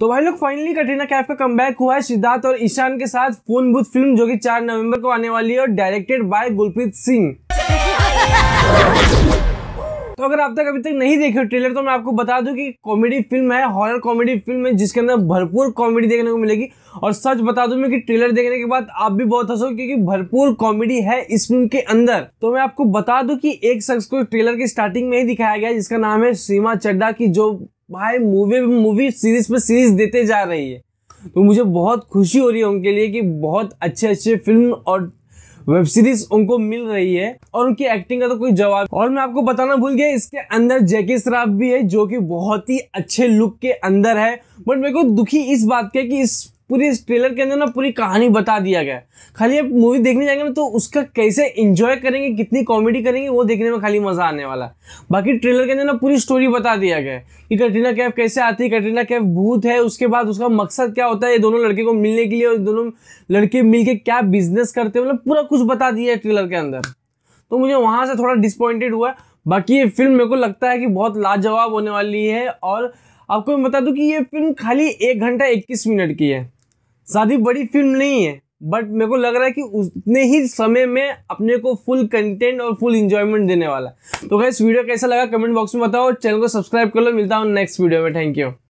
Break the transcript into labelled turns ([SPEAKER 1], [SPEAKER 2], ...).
[SPEAKER 1] तो भाई लोग फाइनली कटरीना कैफ का कम हुआ है सिद्धार्थ और ईशान के साथ फोन बुथ फिल्म जो कि 4 नवंबर को आने वाली है और डायरेक्टेड बाय गुलप्रीत सिंह तो अगर आप तक अभी तक नहीं देखे हो ट्रेलर तो मैं आपको बता दूं कि कॉमेडी फिल्म है हॉरर कॉमेडी फिल्म है जिसके अंदर भरपूर कॉमेडी देखने को मिलेगी और सच बता दूं मैं कि ट्रेलर देखने के बाद आप भी बहुत हंसो क्योंकि भरपूर कॉमेडी है इस फिल्म के अंदर तो मैं आपको बता दूं कि एक शख्स को ट्रेलर के स्टार्टिंग में ही दिखाया गया जिसका नाम है सीमा चड्डा की जो भाई मूवी मूवी सीरीज पर सीरीज देते जा रही है तो मुझे बहुत खुशी हो रही है उनके लिए कि बहुत अच्छे अच्छे फिल्म और वेब सीरीज उनको मिल रही है और उनकी एक्टिंग का तो कोई जवाब और मैं आपको बताना भूल गया इसके अंदर जैकी श्राफ भी है जो कि बहुत ही अच्छे लुक के अंदर है बट मेरे को दुखी इस बात का कि इस पूरी इस ट्रेलर के अंदर ना पूरी कहानी बता दिया गया है खाली आप मूवी देखने जाएंगे ना तो उसका कैसे इन्जॉय करेंगे कितनी कॉमेडी करेंगे वो देखने में खाली मज़ा आने वाला है बाकी ट्रेलर के अंदर ना पूरी स्टोरी बता दिया गया है कि कटरीना कैफ कैसे आती है कटरीना कैफ भूत है उसके बाद उसका मकसद क्या होता है ये दोनों लड़के को मिलने के लिए और दोनों लड़के मिल क्या बिजनेस करते हैं मतलब पूरा कुछ बता दिया है ट्रेलर के अंदर तो मुझे वहाँ से थोड़ा डिसपॉइंटेड हुआ बाकी ये फिल्म मेरे को लगता है कि बहुत लाजवाब होने वाली है और आपको मैं बता दूं कि ये फिल्म खाली एक घंटा इक्कीस मिनट की है शादी बड़ी फिल्म नहीं है बट मेरे को लग रहा है कि उतने ही समय में अपने को फुल कंटेंट और फुल इंजॉयमेंट देने वाला तो क्या वीडियो कैसा लगा कमेंट बॉक्स में बताओ चैनल को सब्सक्राइब कर लो मिलता हूँ नेक्स्ट वीडियो में थैंक यू